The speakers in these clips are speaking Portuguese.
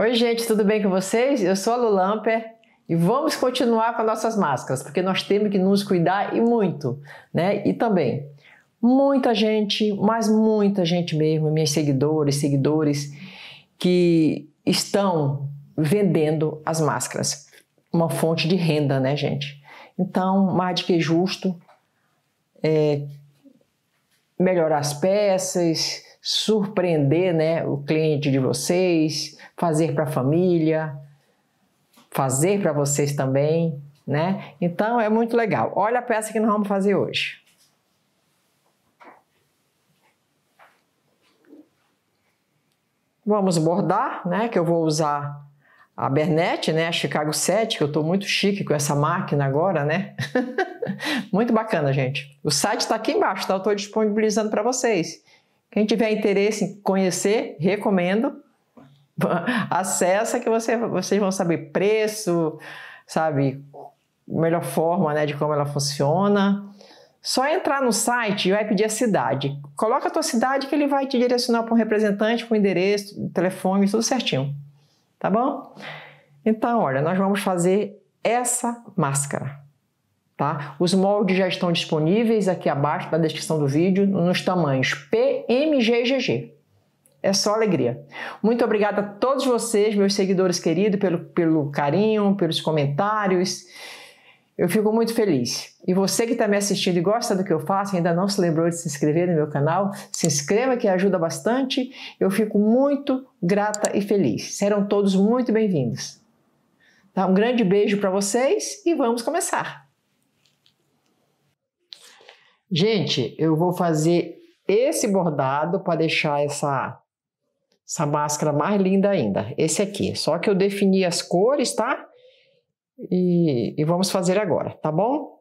Oi, gente, tudo bem com vocês? Eu sou a Lulamper e vamos continuar com as nossas máscaras, porque nós temos que nos cuidar e muito, né? E também, muita gente, mas muita gente mesmo, minhas seguidores, seguidores, que estão vendendo as máscaras. Uma fonte de renda, né, gente? Então, mais do que justo, é, melhorar as peças, surpreender né, o cliente de vocês, fazer para a família, fazer para vocês também, né? Então é muito legal. Olha a peça que nós vamos fazer hoje. Vamos bordar, né? Que eu vou usar a Bernette, né? A Chicago 7, que eu estou muito chique com essa máquina agora, né? muito bacana, gente. O site está aqui embaixo, tá? Eu estou disponibilizando para vocês. Quem tiver interesse em conhecer, recomendo. Acessa que você, vocês vão saber preço, sabe, melhor forma né, de como ela funciona. Só entrar no site e vai pedir a cidade. Coloca a tua cidade que ele vai te direcionar para um representante com endereço, telefone, tudo certinho. Tá bom? Então, olha, nós vamos fazer essa máscara. Tá? Os moldes já estão disponíveis aqui abaixo na descrição do vídeo nos tamanhos PMGGG. GG. É só alegria. Muito obrigado a todos vocês, meus seguidores queridos, pelo, pelo carinho, pelos comentários. Eu fico muito feliz. E você que está me assistindo e gosta do que eu faço, ainda não se lembrou de se inscrever no meu canal, se inscreva que ajuda bastante. Eu fico muito grata e feliz. Serão todos muito bem-vindos. Tá? Um grande beijo para vocês e vamos começar! Gente, eu vou fazer esse bordado para deixar essa, essa máscara mais linda ainda. Esse aqui. Só que eu defini as cores, tá? E, e vamos fazer agora, tá bom?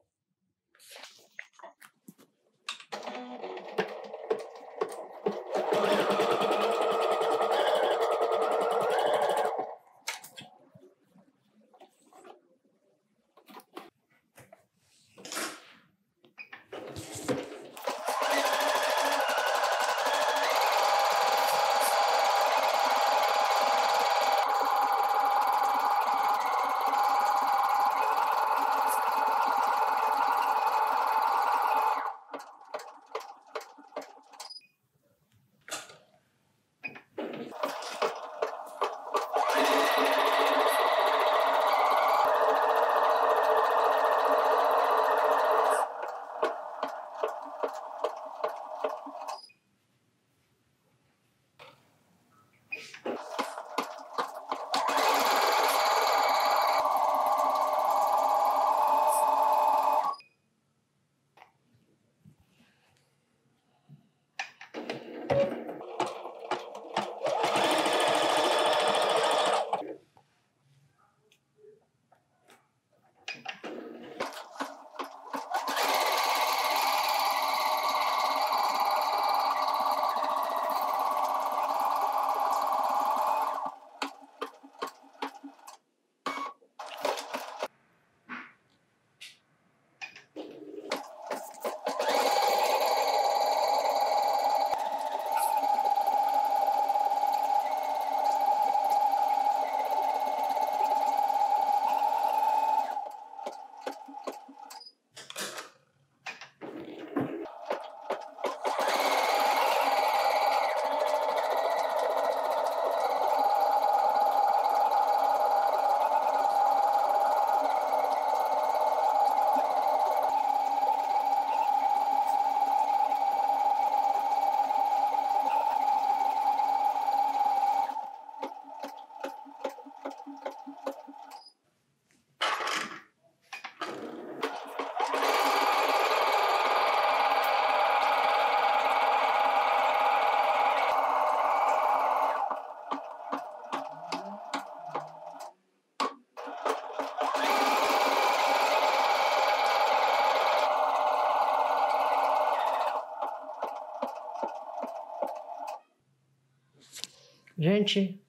Gente,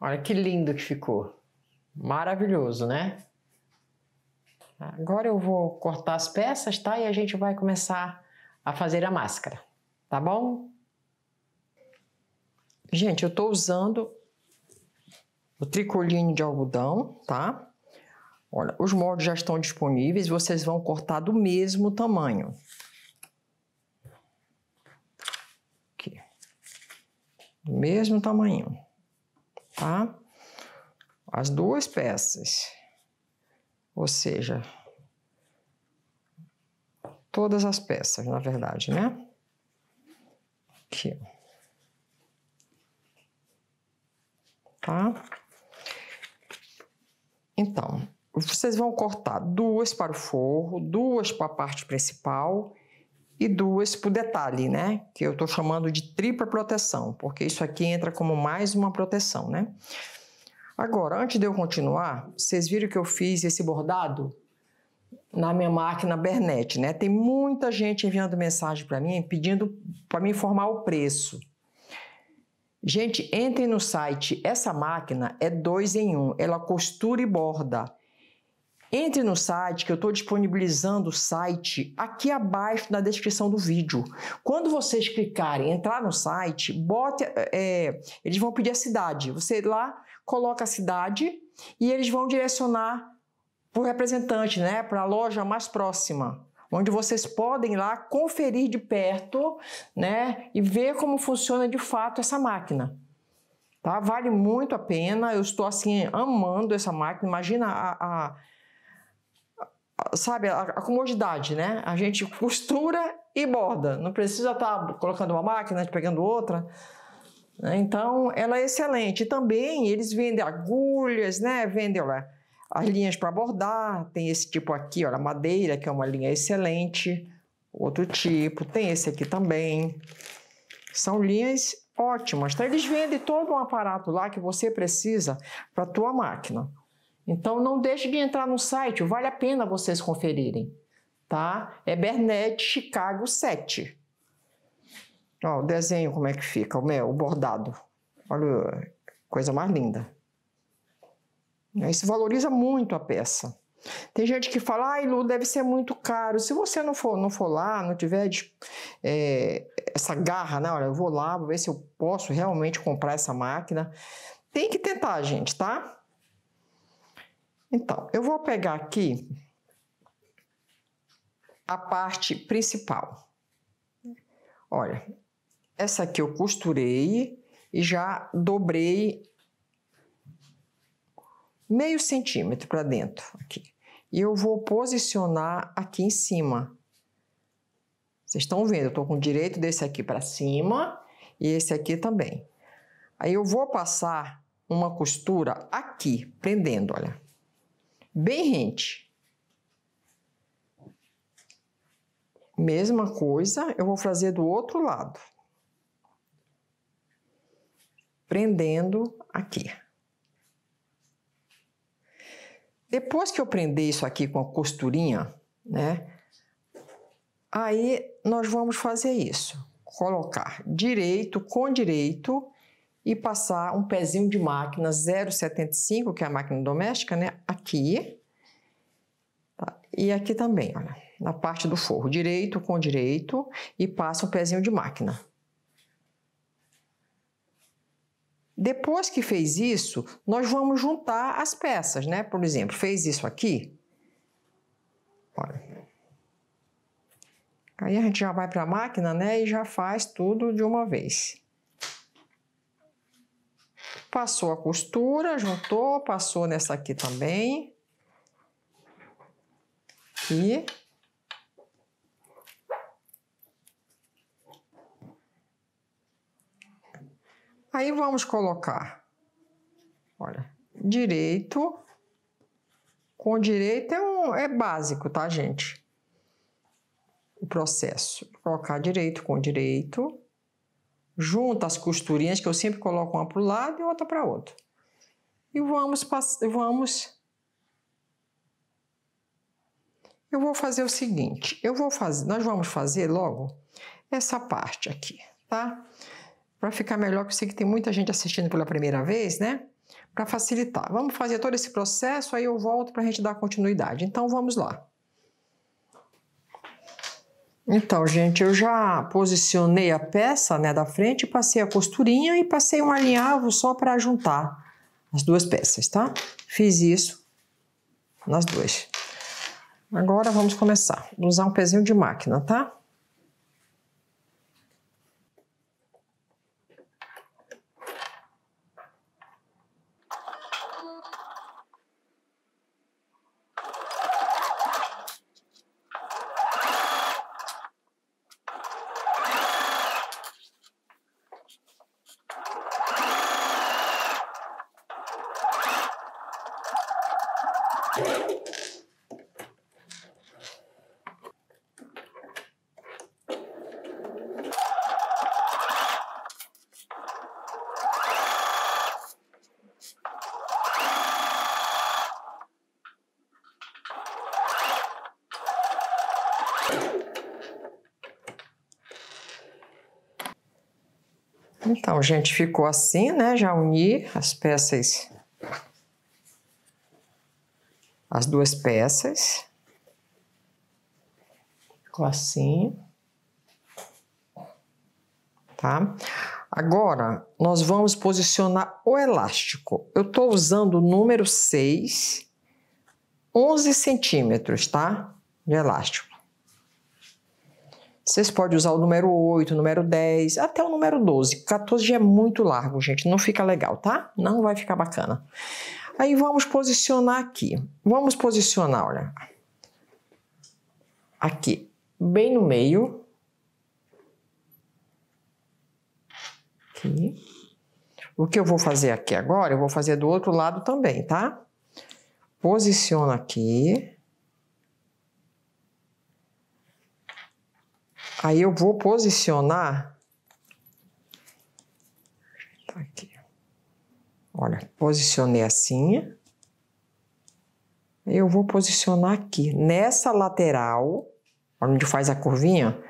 olha que lindo que ficou. Maravilhoso, né? Agora eu vou cortar as peças, tá? E a gente vai começar a fazer a máscara, tá bom? Gente, eu tô usando o tricoline de algodão, tá? Olha, os moldes já estão disponíveis, vocês vão cortar do mesmo tamanho. mesmo tamanho, tá? As duas peças, ou seja, todas as peças, na verdade, né? Aqui, tá? Então, vocês vão cortar duas para o forro, duas para a parte principal e duas por detalhe, né? Que eu estou chamando de tripla proteção, porque isso aqui entra como mais uma proteção, né? Agora, antes de eu continuar, vocês viram que eu fiz esse bordado na minha máquina Bernet, né? Tem muita gente enviando mensagem para mim pedindo para me informar o preço. Gente, entrem no site. Essa máquina é dois em um. Ela costura e borda. Entre no site que eu estou disponibilizando o site aqui abaixo na descrição do vídeo. Quando vocês clicarem, entrar no site, bote, é, eles vão pedir a cidade. Você lá coloca a cidade e eles vão direcionar para o representante, né, para a loja mais próxima onde vocês podem lá conferir de perto, né, e ver como funciona de fato essa máquina. Tá? Vale muito a pena. Eu estou assim amando essa máquina. Imagina a, a sabe, a, a, comodidade, né? A gente costura e borda, não precisa estar tá colocando uma máquina, pegando outra. Né? Então, ela é excelente. também eles vendem agulhas, né? Vendem, olha, as linhas para bordar, tem esse tipo aqui, olha, madeira, que é uma linha excelente. Outro tipo, tem esse aqui também. São linhas ótimas. Então, eles vendem todo um aparato lá que você precisa para a tua máquina. Então não deixe de entrar no site, vale a pena vocês conferirem, tá? É Bernete Chicago 7. Ó, o desenho como é que fica, o meu, o bordado. Olha, coisa mais linda. Isso valoriza muito a peça. Tem gente que fala, ai Lu, deve ser muito caro. Se você não for, não for lá, não tiver é, essa garra, né? Olha, eu vou lá, vou ver se eu posso realmente comprar essa máquina. Tem que tentar, gente, tá? Então, eu vou pegar aqui a parte principal. Olha, essa aqui eu costurei e já dobrei meio centímetro para dentro aqui. E eu vou posicionar aqui em cima. Vocês estão vendo, eu tô com o direito desse aqui para cima e esse aqui também. Aí eu vou passar uma costura aqui, prendendo, olha bem rente. Mesma coisa, eu vou fazer do outro lado. Prendendo aqui. Depois que eu prender isso aqui com a costurinha, né? Aí nós vamos fazer isso. Colocar direito com direito e passar um pezinho de máquina 0,75, que é a máquina doméstica, né? Aqui. Tá? E aqui também, olha, na parte do forro, direito com direito e passa um pezinho de máquina. Depois que fez isso, nós vamos juntar as peças, né? Por exemplo, fez isso aqui. Olha. Aí a gente já vai para a máquina, né? E já faz tudo de uma vez. Passou a costura, juntou, passou nessa aqui também. E Aí vamos colocar, olha, direito. Com direito é, um, é básico, tá, gente? O processo. Vou colocar direito com direito junto as costurinhas, que eu sempre coloco uma para o lado e outra para outro. E vamos, vamos... Eu vou fazer o seguinte, eu vou fazer, nós vamos fazer logo essa parte aqui, tá? Para ficar melhor, que eu sei que tem muita gente assistindo pela primeira vez, né? Para facilitar. Vamos fazer todo esse processo, aí eu volto para a gente dar continuidade. Então, vamos lá. Então, gente, eu já posicionei a peça né, da frente, passei a costurinha e passei um alinhavo só para juntar as duas peças, tá? Fiz isso nas duas. Agora vamos começar. Vou usar um pezinho de máquina, tá? Então, gente, ficou assim, né? Já uni as peças, as duas peças. Ficou assim. Tá? Agora, nós vamos posicionar o elástico. Eu estou usando o número 6, 11 centímetros, tá? De elástico. Vocês podem usar o número 8, o número 10, até o número 12. 14 já é muito largo, gente. Não fica legal, tá? Não vai ficar bacana. Aí vamos posicionar aqui. Vamos posicionar, olha. Aqui, bem no meio. Aqui. O que eu vou fazer aqui agora, eu vou fazer do outro lado também, tá? Posiciona aqui. Aí eu vou posicionar. Tá aqui. Olha, posicionei assim. Eu vou posicionar aqui, nessa lateral, onde faz a curvinha,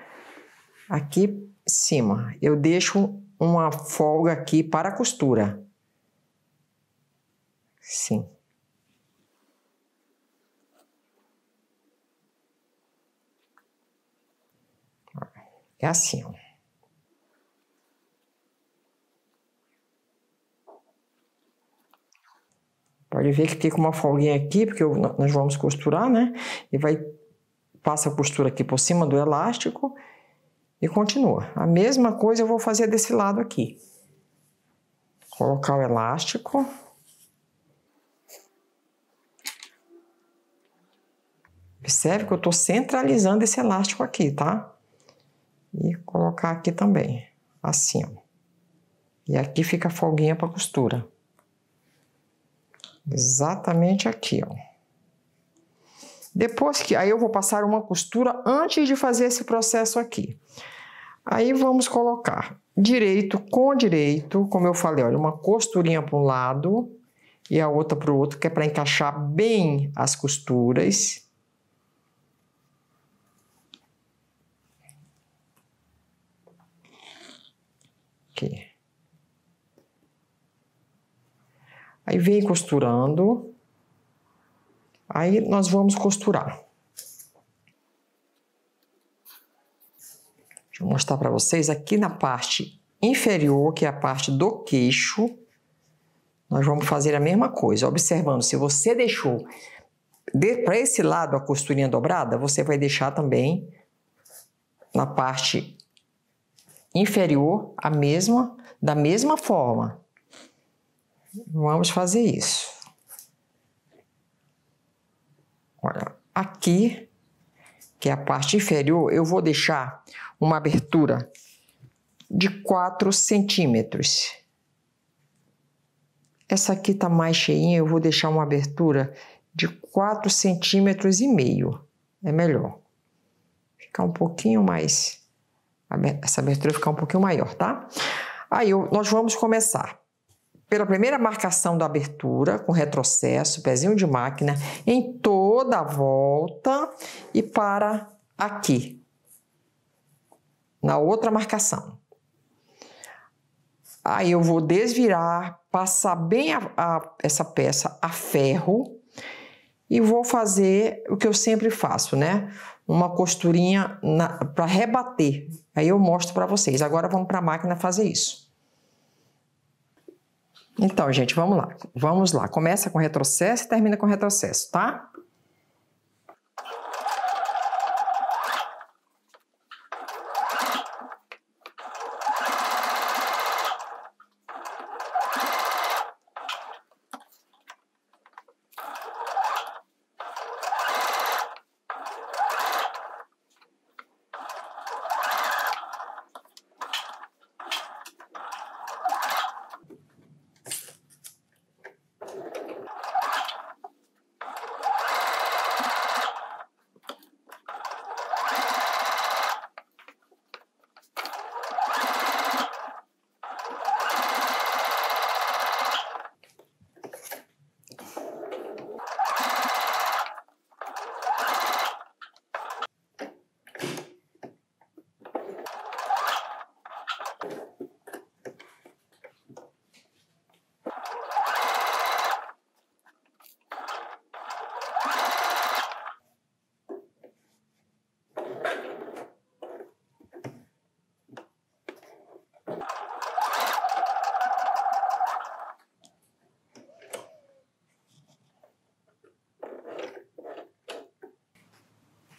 aqui em cima. Eu deixo uma folga aqui para a costura. Sim. É assim, ó. Pode ver que fica uma folguinha aqui, porque eu, nós vamos costurar, né? E vai, passa a costura aqui por cima do elástico e continua. A mesma coisa eu vou fazer desse lado aqui. Colocar o elástico. Observe que eu tô centralizando esse elástico aqui, tá? E colocar aqui também, assim, ó. E aqui fica a folguinha para costura. Exatamente aqui, ó. Depois que... Aí eu vou passar uma costura antes de fazer esse processo aqui. Aí vamos colocar direito com direito, como eu falei, olha, uma costurinha para um lado e a outra para o outro, que é para encaixar bem as costuras. aqui. Aí vem costurando. Aí nós vamos costurar. Deixa eu mostrar para vocês aqui na parte inferior, que é a parte do queixo, nós vamos fazer a mesma coisa, observando se você deixou de, para esse lado a costurinha dobrada, você vai deixar também na parte inferior à mesma, da mesma forma. Vamos fazer isso. Olha, aqui, que é a parte inferior, eu vou deixar uma abertura de 4 centímetros. Essa aqui tá mais cheinha, eu vou deixar uma abertura de 4 centímetros e meio. É melhor. Ficar um pouquinho mais essa abertura ficar um pouquinho maior, tá? Aí nós vamos começar pela primeira marcação da abertura, com retrocesso, pezinho de máquina, em toda a volta e para aqui, na outra marcação. Aí eu vou desvirar, passar bem a, a, essa peça a ferro e vou fazer o que eu sempre faço, né? Uma costurinha para rebater, Aí eu mostro para vocês. Agora vamos para a máquina fazer isso. Então, gente, vamos lá. Vamos lá. Começa com retrocesso e termina com retrocesso, tá?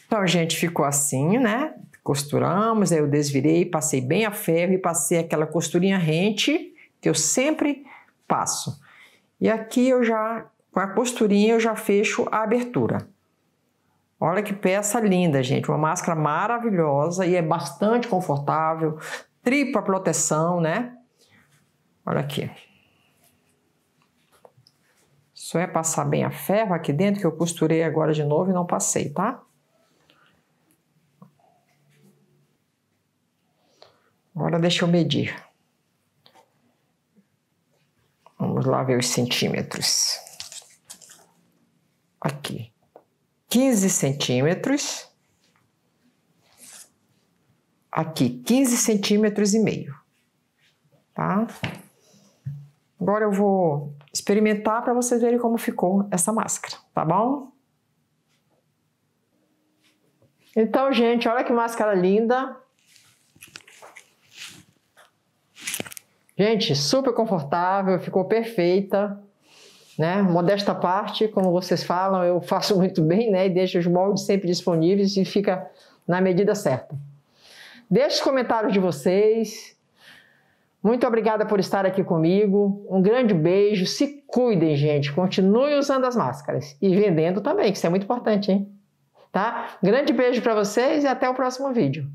Então a gente ficou assim, né? Costuramos, aí eu desvirei, passei bem a ferro e passei aquela costurinha rente que eu sempre passo. E aqui eu já, com a costurinha, eu já fecho a abertura. Olha que peça linda, gente. Uma máscara maravilhosa e é bastante confortável. Tripla proteção, né? Olha aqui. Só é passar bem a ferro aqui dentro, que eu costurei agora de novo e não passei, tá? Agora deixa eu medir. Vamos lá ver os centímetros. Aqui. 15 centímetros. Aqui, 15 centímetros e meio. Tá? Agora eu vou experimentar para vocês verem como ficou essa máscara, tá bom? Então, gente, olha que máscara linda. Gente, super confortável, ficou perfeita. Né? Modesta parte, como vocês falam, eu faço muito bem né? e deixo os moldes sempre disponíveis e fica na medida certa. Deixe os comentários de vocês. Muito obrigada por estar aqui comigo. Um grande beijo. Se cuidem, gente. Continue usando as máscaras e vendendo também, que isso é muito importante, hein? Tá? Grande beijo para vocês e até o próximo vídeo.